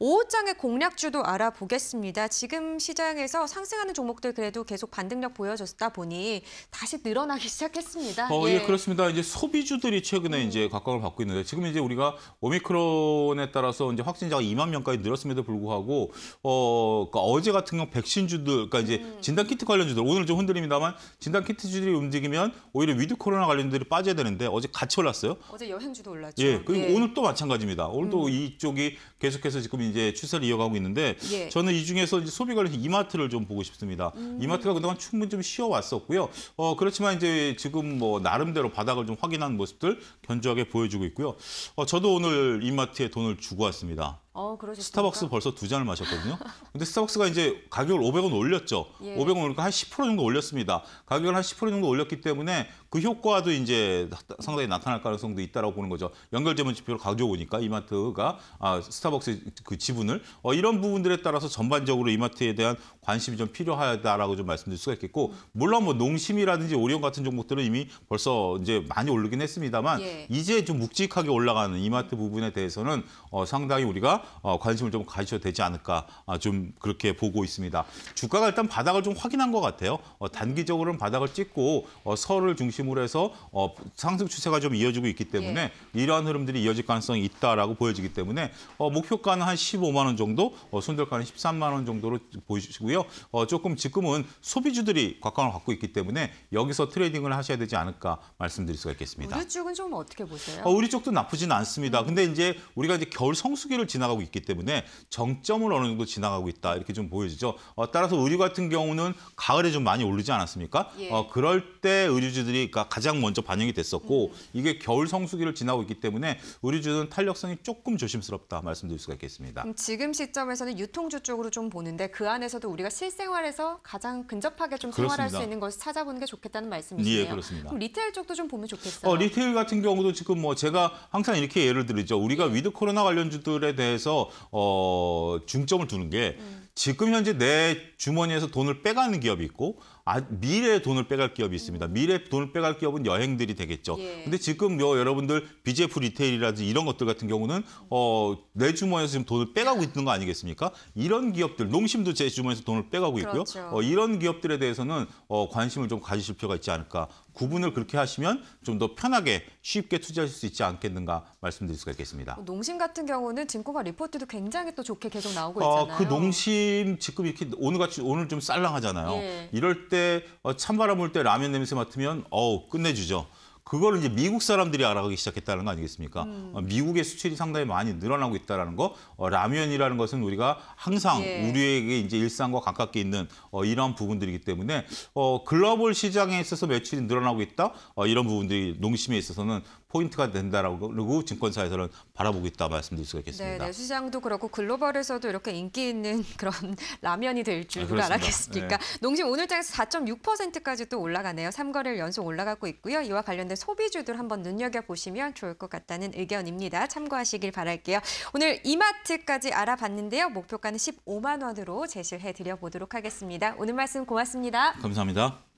5호장의 공략주도 알아보겠습니다. 지금 시장에서 상승하는 종목들 그래도 계속 반등력 보여줬다 보니 다시 늘어나기 시작했습니다. 어, 예. 예 그렇습니다. 이제 소비주들이 최근에 음. 이제 각광을 받고 있는데 지금 이제 우리가 오미크론에 따라서 이제 확진자가 2만 명까지 늘었음에도 불구하고 어, 그러니까 어제 같은 경우 백신주들, 그러니까 이제 음. 진단 키트 관련주들 오늘 좀 흔들립니다만 진단 키트주들이 움직이면 오히려 위드 코로나 관련주들이 빠져야 되는데 어제 같이 올랐어요. 어제 여행주도 올랐죠. 예, 그리고 예. 오늘 또 마찬가지입니다. 오늘도 음. 이쪽이 계속해서 지금 이제 추세를 이어가고 있는데 예. 저는 이 중에서 소비 관련 이마트를 좀 보고 싶습니다. 음. 이마트가 그동안 충분히 좀 쉬어왔었고요. 어, 그렇지만 이제 지금 뭐 나름대로 바닥을 좀 확인한 모습들 견조하게 보여주고 있고요. 어, 저도 오늘 이마트에 돈을 주고 왔습니다. 어, 그러셨 스타벅스 벌써 두 잔을 마셨거든요. 근데 스타벅스가 이제 가격을 500원 올렸죠. 예. 500원 그러니까 한 10% 정도 올렸습니다. 가격을 한 10% 정도 올렸기 때문에 그 효과도 이제 상당히 나타날 가능성도 있다라고 보는 거죠. 연결 재문지표를 가져오니까 이마트가 아, 스타벅스 그 지분을 어, 이런 부분들에 따라서 전반적으로 이마트에 대한 관심이 좀 필요하다라고 좀 말씀드릴 수가 있겠고 물론 뭐 농심이라든지 오리온 같은 종목들은 이미 벌써 이제 많이 오르긴 했습니다만 예. 이제 좀 묵직하게 올라가는 이마트 부분에 대해서는 어, 상당히 우리가 주 어, 관심을 좀 가지셔도 되지 않을까 아, 좀 그렇게 보고 있습니다. 주가가 일단 바닥을 좀 확인한 것 같아요. 어, 단기적으로는 바닥을 찍고 어, 설을 중심으로 해서 상승 추세가 좀 이어지고 있기 때문에 예. 이러한 흐름들이 이어질 가능성이 있다라고 보여지기 때문에 목표가는 한 15만 원 정도, 손절가는 13만 원 정도로 보이시고요. 조금 지금은 소비주들이 곽광을 갖고 있기 때문에 여기서 트레이딩을 하셔야 되지 않을까 말씀드릴 수가 있겠습니다. 우리 쪽은 좀 어떻게 보세요? 우리 쪽도 나쁘진 않습니다. 음. 근데 이제 우리가 이제 겨울 성수기를 지나 지나가고 있기 때문에 정점을 어느 정도 지나가고 있다 이렇게 좀 보여지죠. 어, 따라서 의류 같은 경우는 가을에 좀 많이 오르지 않았습니까? 예. 어, 그럴 때 의류주들이 그러니까 가장 먼저 반영이 됐었고 음. 이게 겨울 성수기를 지나고 있기 때문에 의류주는 탄력성이 조금 조심스럽다 말씀드릴 수가 있겠습니다. 지금 시점에서는 유통주 쪽으로 좀 보는데 그 안에서도 우리가 실생활에서 가장 근접하게 좀 생활할 그렇습니다. 수 있는 것을 찾아보는 게 좋겠다는 말씀이시네요. 예, 그렇습니다. 리테일 쪽도 좀 보면 좋겠어요. 어, 리테일 같은 경우도 지금 뭐 제가 항상 이렇게 예를 들이죠. 우리가 위드 코로나 관련주들에 대해서 대해서 어, 중점을 두는 게 음. 지금 현재 내 주머니에서 돈을 빼가는 기업이 있고 아, 미래에 돈을 빼갈 기업이 있습니다. 음. 미래에 돈을 빼갈 기업은 여행들이 되겠죠. 예. 근데 지금 뭐 여러분들 BJF 리테일이라든지 이런 것들 같은 경우는 어, 내 주머니에서 지금 돈을 빼가고 있는 거 아니겠습니까? 이런 기업들, 농심도 제 주머니에서 돈을 빼가고 있고요. 그렇죠. 어, 이런 기업들에 대해서는 어, 관심을 좀 가지실 필요가 있지 않을까. 구분을 그렇게 하시면 좀 더 편하게 쉽게 투자하실 수 있지 않겠는가 말씀드릴 수가 있겠습니다. 뭐 농심 같은 경우는 증권가 리포트도 굉장히 또 좋게 계속 나오고 있잖아요. 어, 그 농심 지금 지금 이렇게 오늘같이 오늘 좀 쌀랑하잖아요. 예. 이럴 때 어, 찬바람 불 때 라면 냄새 맡으면 어우 끝내주죠. 그걸 이제 미국 사람들이 알아가기 시작했다는 거 아니겠습니까? 음. 어, 미국의 수출이 상당히 많이 늘어나고 있다는 거, 어, 라면이라는 것은 우리가 항상 예. 우리에게 이제 일상과 가깝게 있는 어, 이런 부분들이기 때문에 어, 글로벌 시장에 있어서 매출이 늘어나고 있다 어, 이런 부분들이 농심에 있어서는 포인트가 된다라고 증권사에서는 바라보고 있다 말씀드릴 수가 있겠습니다. 네, 네 시장도 그렇고 글로벌에서도 이렇게 인기 있는 그런 라면이 될 줄누 아, 알았겠습니까? 네. 농심 오늘장에서 4.6%까지 또 올라가네요. 3거래를 연속 올라가고 있고요. 이와 관련된 소비주들 한번 눈여겨보시면 좋을 것 같다는 의견입니다. 참고하시길 바랄게요. 오늘 이마트까지 알아봤는데요. 목표가는 15만 원으로 제시를 해드려보도록 하겠습니다. 오늘 말씀 고맙습니다. 감사합니다.